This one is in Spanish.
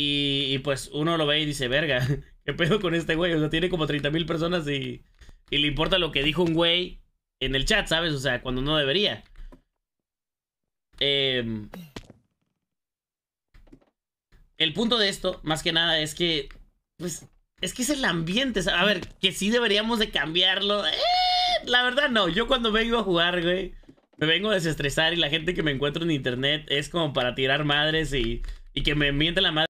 Y, pues uno lo ve y dice, verga, ¿qué pedo con este güey? O sea, tiene como 30 mil personas y, le importa lo que dijo un güey en el chat, ¿sabes? O sea, cuando no debería. Em, el punto de esto, más que nada, es que, pues, es que es el ambiente. A ver, que sí deberíamos de cambiarlo. Eh, la verdad, no. Yo cuando vengo a jugar, güey, me vengo a desestresar y la gente que me encuentro en internet es como para tirar madres y, y que me miente la madre.